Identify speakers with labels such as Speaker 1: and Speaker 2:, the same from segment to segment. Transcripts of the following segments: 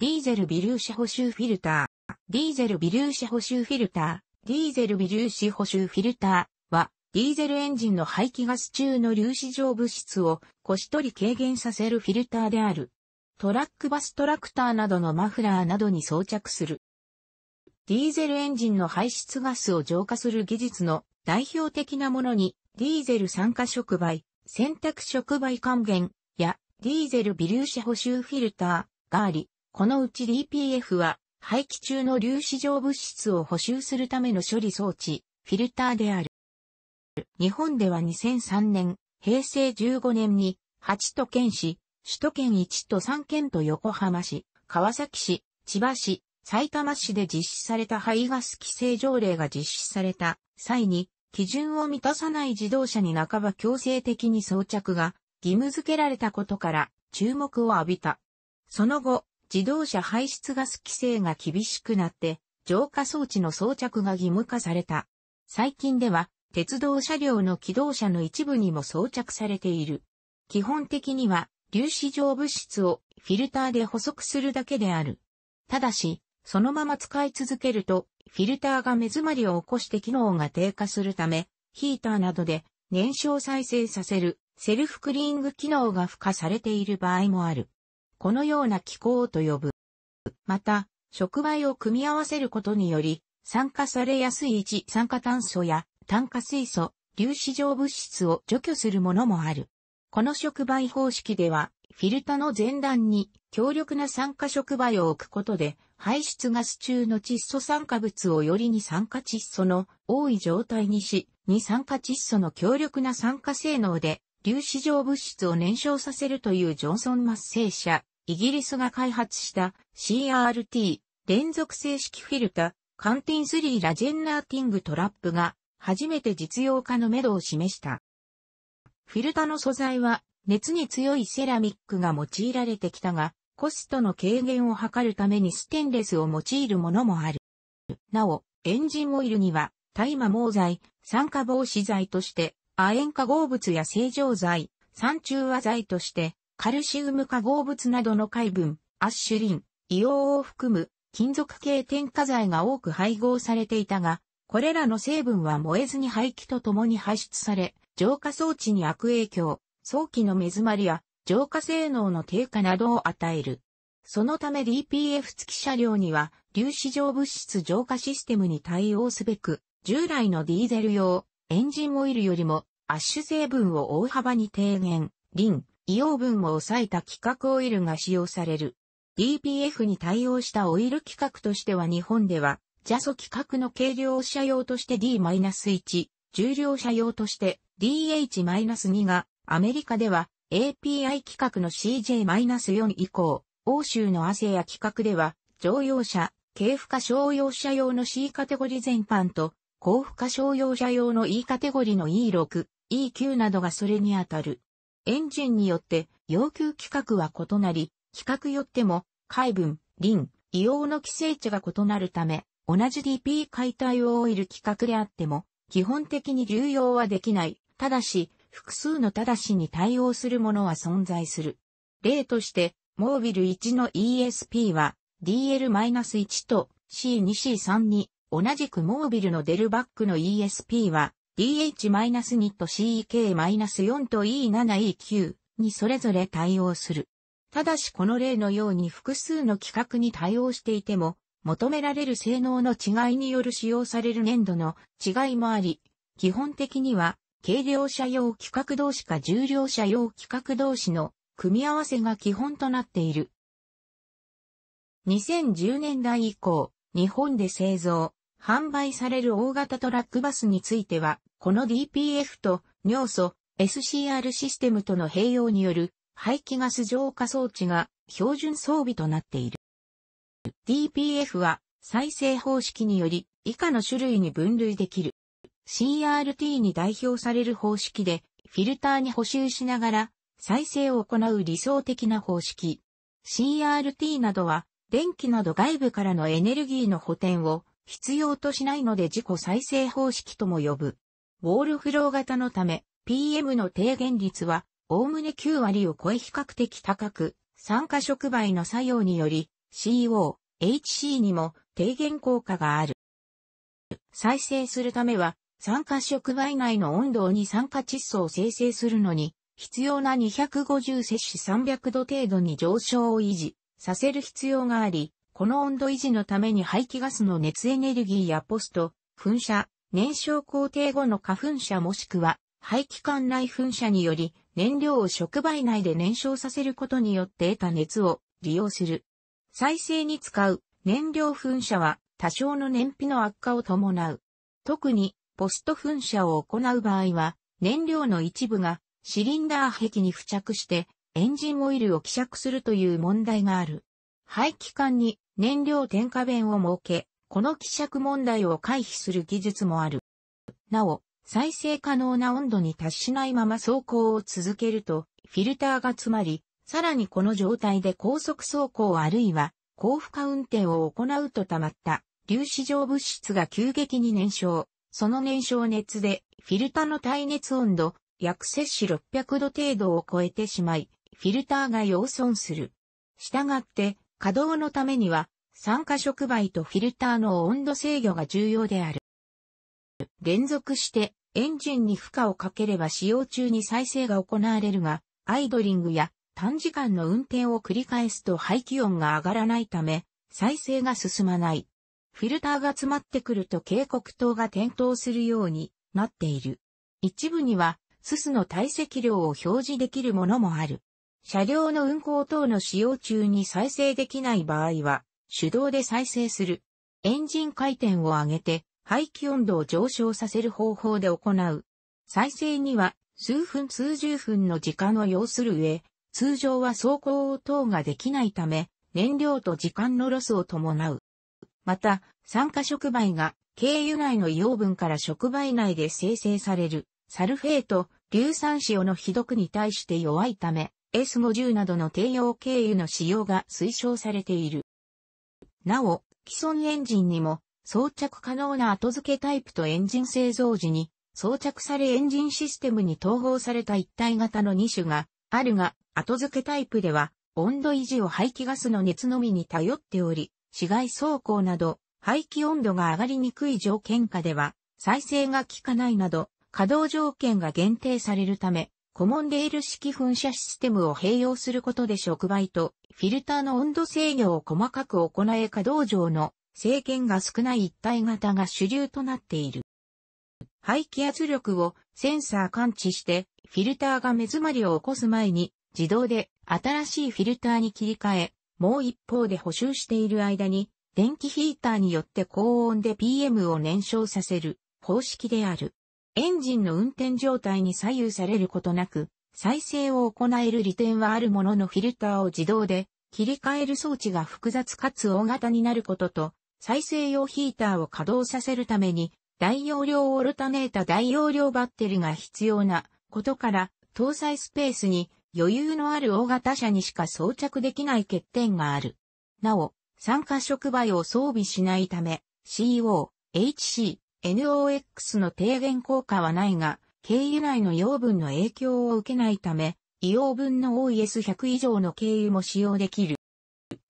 Speaker 1: ディーゼル微粒子補修フィルター。ディーゼル微粒子補修フィルター。ディーゼル微粒子補修フィルターは、ディーゼルエンジンの排気ガス中の粒子状物質を腰取り軽減させるフィルターである。トラックバストラクターなどのマフラーなどに装着する。ディーゼルエンジンの排出ガスを浄化する技術の代表的なものに、ディーゼル酸化触媒、洗濯触媒還元やディーゼル微粒子補修フィルターがあり、このうち DPF は、排気中の粒子状物質を補修するための処理装置、フィルターである。日本では2003年、平成15年に、8都県市、首都圏1都3県と横浜市、川崎市、千葉市、埼玉市で実施された排ガス規制条例が実施された際に、基準を満たさない自動車に半ば強制的に装着が義務付けられたことから注目を浴びた。その後、自動車排出ガス規制が厳しくなって、浄化装置の装着が義務化された。最近では、鉄道車両の機動車の一部にも装着されている。基本的には、粒子状物質をフィルターで補足するだけである。ただし、そのまま使い続けると、フィルターが目詰まりを起こして機能が低下するため、ヒーターなどで燃焼再生させるセルフクリーング機能が付加されている場合もある。このような機構と呼ぶ。また、触媒を組み合わせることにより、酸化されやすい一酸化炭素や炭化水素、粒子状物質を除去するものもある。この触媒方式では、フィルタの前段に強力な酸化触媒を置くことで、排出ガス中の窒素酸化物をより二酸化窒素の多い状態にし、二酸化窒素の強力な酸化性能で粒子状物質を燃焼させるというジョンソンマッセー社イギリスが開発した CRT 連続正式フィルタ、カンティン3ラジェンナーティングトラップが初めて実用化の目処を示した。フィルタの素材は熱に強いセラミックが用いられてきたが、コストの軽減を図るためにステンレスを用いるものもある。なお、エンジンオイルには大麻毛剤、酸化防止剤として、亜鉛化合物や正常剤、酸中和剤として、カルシウム化合物などの海分、アッシュリン、硫黄を含む金属系添加剤が多く配合されていたが、これらの成分は燃えずに排気とともに排出され、浄化装置に悪影響、早期の目詰まりや浄化性能の低下などを与える。そのため DPF 付き車両には粒子状物質浄化システムに対応すべく、従来のディーゼル用エンジンオイルよりもアッシュ成分を大幅に低減、リン、硫黄分を抑えた規格オイルが使用される。DPF に対応したオイル規格としては日本では、ジャソ規格の軽量車用として D-1、重量車用として DH-2 が、アメリカでは API 規格の CJ-4 以降、欧州のアセや規格では、乗用車、軽負荷商用車用の C カテゴリ全般と、高負荷商用車用の E カテゴリの E6、E9 などがそれにあたる。エンジンによって要求規格は異なり、規格よっても、海分、輪、硫黄の規制値が異なるため、同じ DP 解体をオイル規格であっても、基本的に流用はできない。ただし、複数のただしに対応するものは存在する。例として、モービル1の ESP は DL-1 と C2C3 に、同じくモービルのデルバックの ESP は d h 2と c k 4と E7E9 にそれぞれ対応する。ただしこの例のように複数の規格に対応していても、求められる性能の違いによる使用される粘土の違いもあり、基本的には、軽量車用規格同士か重量車用規格同士の組み合わせが基本となっている。2010年代以降、日本で製造、販売される大型トラックバスについては、この DPF と尿素 SCR システムとの併用による排気ガス浄化装置が標準装備となっている。DPF は再生方式により以下の種類に分類できる。CRT に代表される方式でフィルターに補修しながら再生を行う理想的な方式。CRT などは電気など外部からのエネルギーの補填を必要としないので自己再生方式とも呼ぶ。ウォールフロー型のため、PM の低減率は、おおむね9割を超え比較的高く、酸化触媒の作用により、CO、HC にも低減効果がある。再生するためは、酸化触媒内の温度に酸化窒素を生成するのに、必要な250摂氏300度程度に上昇を維持させる必要があり、この温度維持のために排気ガスの熱エネルギーやポスト、噴射、燃焼工程後の花粉射もしくは排気管内噴射により燃料を触媒内で燃焼させることによって得た熱を利用する。再生に使う燃料噴射は多少の燃費の悪化を伴う。特にポスト噴射を行う場合は燃料の一部がシリンダー壁に付着してエンジンオイルを希釈するという問題がある。排気管に燃料添加弁を設け、この希釈問題を回避する技術もある。なお、再生可能な温度に達しないまま走行を続けると、フィルターが詰まり、さらにこの状態で高速走行あるいは高負荷運転を行うと溜まった粒子状物質が急激に燃焼。その燃焼熱でフィルタの耐熱温度約摂氏600度程度を超えてしまい、フィルターが溶損する。したがって稼働のためには、酸化触媒とフィルターの温度制御が重要である。連続してエンジンに負荷をかければ使用中に再生が行われるが、アイドリングや短時間の運転を繰り返すと排気音が上がらないため、再生が進まない。フィルターが詰まってくると警告灯が点灯するようになっている。一部には、ススの体積量を表示できるものもある。車両の運行等の使用中に再生できない場合は、手動で再生する。エンジン回転を上げて、排気温度を上昇させる方法で行う。再生には、数分数十分の時間を要する上、通常は走行等ができないため、燃料と時間のロスを伴う。また、酸化触媒が経由内の養分から触媒内で生成されるサルフェート、硫酸塩の被毒に対して弱いため、S50 などの低用経由の使用が推奨されている。なお、既存エンジンにも装着可能な後付けタイプとエンジン製造時に装着されエンジンシステムに統合された一体型の2種があるが、後付けタイプでは温度維持を排気ガスの熱のみに頼っており、市街走行など排気温度が上がりにくい条件下では再生が効かないなど稼働条件が限定されるため、コモンレール式噴射システムを併用することで触媒とフィルターの温度制御を細かく行え稼働上の制限が少ない一体型が主流となっている。排気圧力をセンサー感知してフィルターが目詰まりを起こす前に自動で新しいフィルターに切り替え、もう一方で補修している間に電気ヒーターによって高温で PM を燃焼させる方式である。エンジンの運転状態に左右されることなく、再生を行える利点はあるもののフィルターを自動で切り替える装置が複雑かつ大型になることと、再生用ヒーターを稼働させるために、大容量オルタネータ大容量バッテリーが必要なことから、搭載スペースに余裕のある大型車にしか装着できない欠点がある。なお、酸化触媒を装備しないため、CO、HC、NOx の低減効果はないが、軽油内の養分の影響を受けないため、異養分の OES100 以上の軽油も使用できる。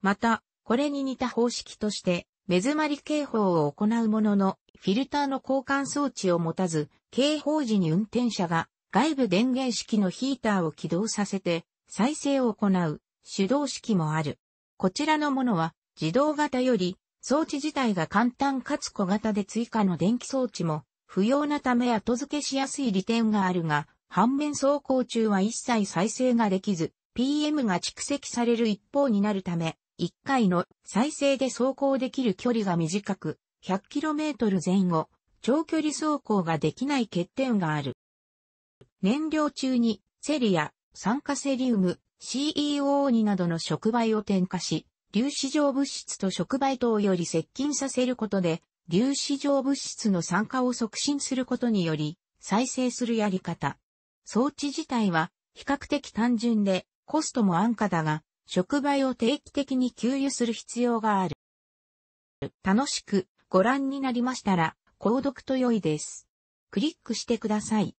Speaker 1: また、これに似た方式として、目詰まり警報を行うものの、フィルターの交換装置を持たず、警報時に運転者が外部電源式のヒーターを起動させて、再生を行う手動式もある。こちらのものは自動型より装置自体が簡単かつ小型で追加の電気装置も不要なため後付けしやすい利点があるが、反面走行中は一切再生ができず、PM が蓄積される一方になるため、1回の再生で走行できる距離が短く、100km 前後、長距離走行ができない欠点がある。燃料中にセリや酸化セリウム、CEO2 などの触媒を添加し、粒子状物質と触媒等より接近させることで、粒子状物質の酸化を促進することにより、再生するやり方。装置自体は、比較的単純で、コストも安価だが、触媒を定期的に給油する必要がある。楽しくご覧になりましたら、購読と良いです。クリックしてください。